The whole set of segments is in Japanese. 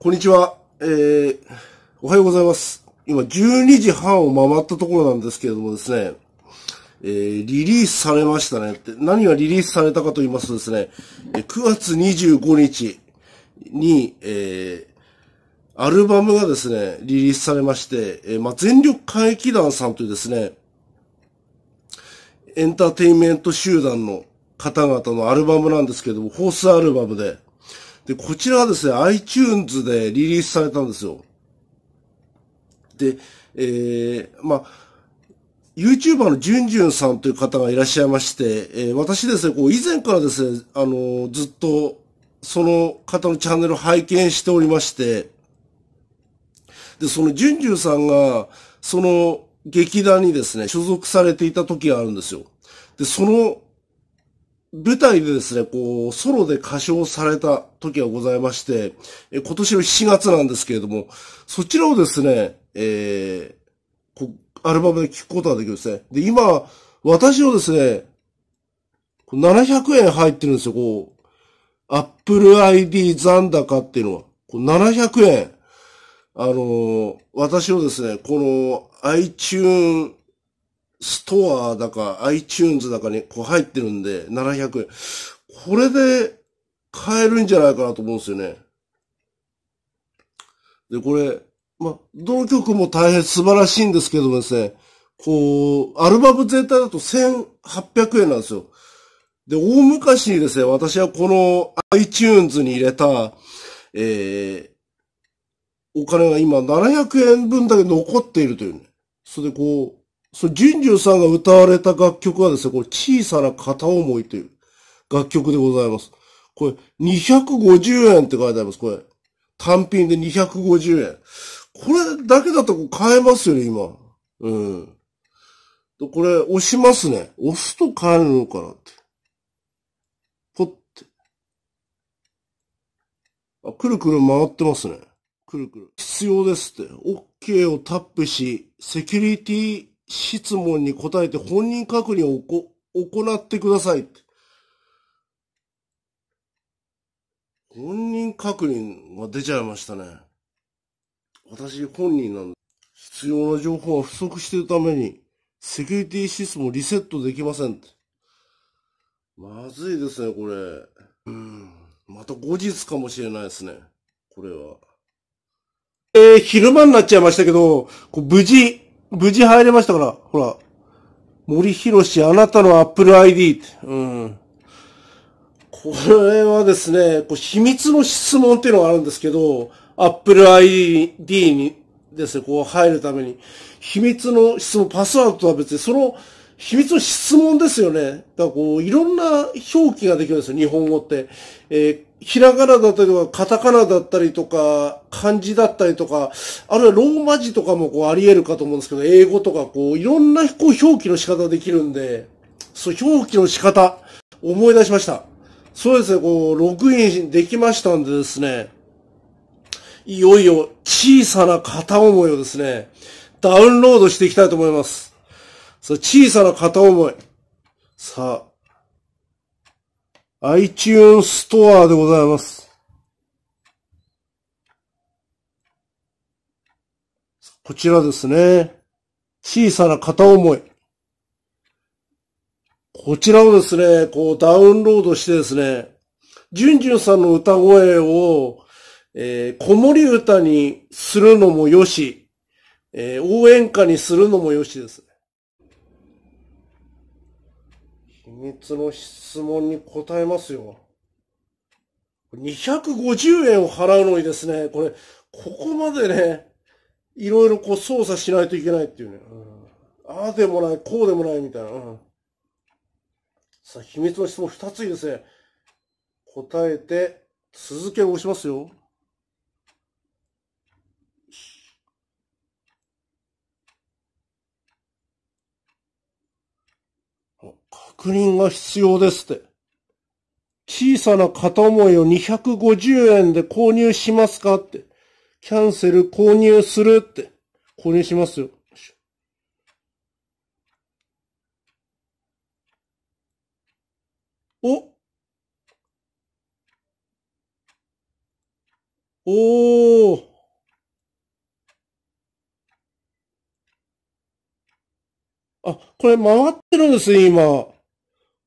こんにちは。えー、おはようございます。今、12時半を回ったところなんですけれどもですね、えー、リリースされましたねって。何がリリースされたかと言いますとですね、9月25日に、えー、アルバムがですね、リリースされまして、えー、まあ、全力歌劇団さんというですね、エンターテインメント集団の方々のアルバムなんですけれども、ホースアルバムで、で、こちらはですね、iTunes でリリースされたんですよ。で、えー、まあ、YouTuber のじゅんじゅんさんという方がいらっしゃいまして、えー、私ですね、こう以前からですね、あのー、ずっとその方のチャンネルを拝見しておりまして、で、そのじゅんじゅんさんが、その劇団にですね、所属されていた時があるんですよ。で、その舞台でですね、こう、ソロで歌唱された時がございまして、え今年の7月なんですけれども、そちらをですね、えー、こアルバムで聴くことができるんですね。で、今、私をですね、700円入ってるんですよ、こう。Apple ID 残高っていうのは。こう700円。あのー、私をですね、この iTune ストアだか iTunes だかにこう入ってるんで、700円。これで買えるんじゃないかなと思うんですよね。で、これ、ま、どの曲も大変素晴らしいんですけどもですね、こう、アルバム全体だと1800円なんですよ。で、大昔にですね、私はこの iTunes に入れた、えー、お金が今700円分だけ残っているというね。それでこう、そう、純純さんが歌われた楽曲はですね、これ、小さな片思いという楽曲でございます。これ、250円って書いてあります、これ。単品で250円。これだけだと買えますよね、今。うん。これ、押しますね。押すと買えるのかなって。ポって。あ、くるくる回ってますね。くるくる。必要ですって。OK をタップし、セキュリティ質問に答えて本人確認を行ってくださいって。本人確認が出ちゃいましたね。私本人なんで。必要な情報が不足しているために、セキュリティシステムリセットできませんって。まずいですね、これ。うん。また後日かもしれないですね。これは。えー、昼間になっちゃいましたけど、こう無事、無事入れましたから、ほら。森博氏、あなたの Apple ID。うん。これはですね、こう秘密の質問っていうのがあるんですけど、Apple ID にですね、こう入るために。秘密の質問、パスワードとは別に、その、秘密の質問ですよね。だからこう、いろんな表記ができるんですよ、日本語って。えー、ひらがなだったりとか、カタカナだったりとか、漢字だったりとか、あるいはローマ字とかもこうあり得るかと思うんですけど、英語とかこう、いろんなこう表記の仕方できるんで、そう、表記の仕方、思い出しました。そうですね、こう、ログインできましたんでですね、いよいよ小さな片思いをですね、ダウンロードしていきたいと思います。小さな片思い。さあ、iTunes ストアでございます。こちらですね。小さな片思い。こちらをですね、こうダウンロードしてですね、じゅんじゅんさんの歌声を、えー、子守歌にするのもよし、えー、応援歌にするのもよしです。秘密の質問に答えますよ。250円を払うのにですね、これ、ここまでね、いろいろこう操作しないといけないっていうね。うん、ああでもない、こうでもないみたいな。うん、さあ、秘密の質問2ついいですね。答えて、続けを押しますよ。国認が必要ですって。小さな片思いを250円で購入しますかって。キャンセル購入するって。購入しますよ。おおーあ、これ回ってるんです、今。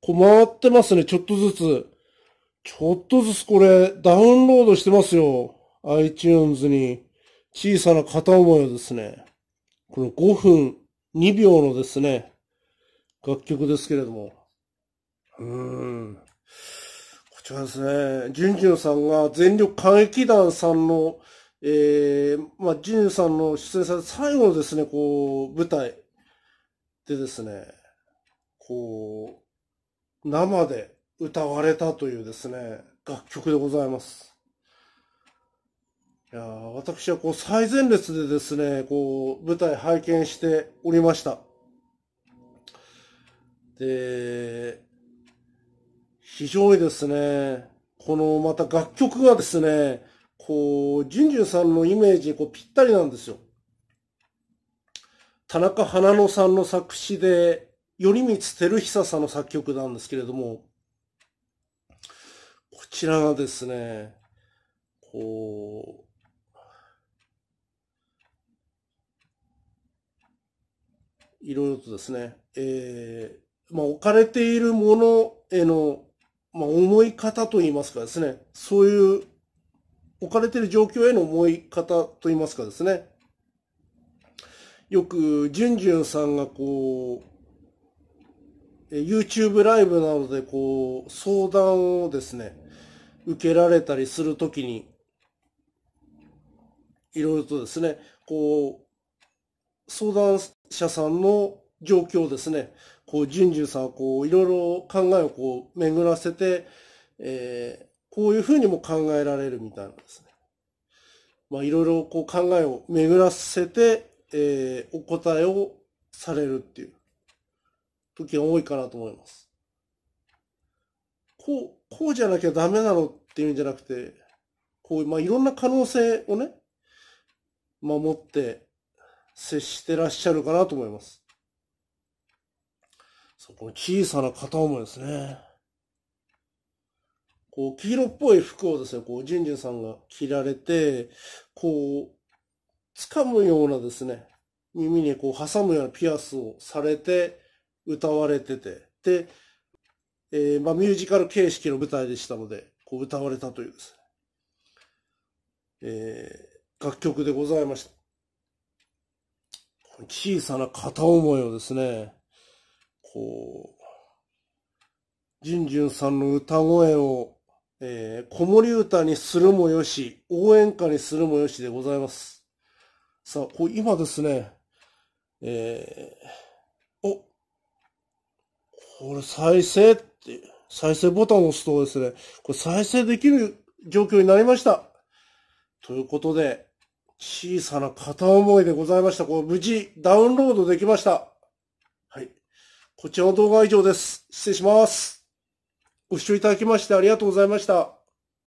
回ってますね、ちょっとずつ。ちょっとずつこれ、ダウンロードしてますよ。iTunes に。小さな片思いをですね。この5分2秒のですね、楽曲ですけれども。うーん。こちらですね、ジュンジュンさんが全力歌劇団さんの、えー、まあ、ジュンジュンさんの出演された最後のですね、こう、舞台でですね、こう、生で歌われたというですね、楽曲でございます。いや私はこう最前列でですね、こう舞台拝見しておりました。で、非常にですね、このまた楽曲がですね、こう、ジュンジュンさんのイメージにこうぴったりなんですよ。田中花野さんの作詞で、頼光照久さんの作曲なんですけれども、こちらがですね、こう、いろいろとですね、えー、まあ置かれているものへの、まあ思い方といいますかですね、そういう置かれている状況への思い方といいますかですね、よく、ジュンジュンさんがこう、YouTube ライブなどでこう、相談をですね、受けられたりするときに、いろいろとですね、こう、相談者さんの状況ですね、こう、じゅんさん、こう、いろいろ考えをこう、巡らせて、えー、こういうふうにも考えられるみたいなんですね。まあ、いろいろこう考えを巡らせて、えー、お答えをされるっていう。時が多いかなと思います。こう、こうじゃなきゃダメなのっていうんじゃなくて、こう、まあ、いろんな可能性をね、守って接してらっしゃるかなと思います。そこの小さな片思いですね。こう、黄色っぽい服をですね、こう、ジュンジュンさんが着られて、こう、掴むようなですね、耳にこう挟むようなピアスをされて、歌われてて、で、えー、まあ、ミュージカル形式の舞台でしたので、こう歌われたというですね、えー、楽曲でございました。小さな片思いをですね、こう、じゅんじゅんさんの歌声を、えー、子守歌にするもよし、応援歌にするもよしでございます。さあ、こう今ですね、えー、これ再生って、再生ボタンを押すとですね、これ再生できる状況になりました。ということで、小さな片思いでございました。これ無事ダウンロードできました。はい。こちらの動画は以上です。失礼します。ご視聴いただきましてありがとうございました。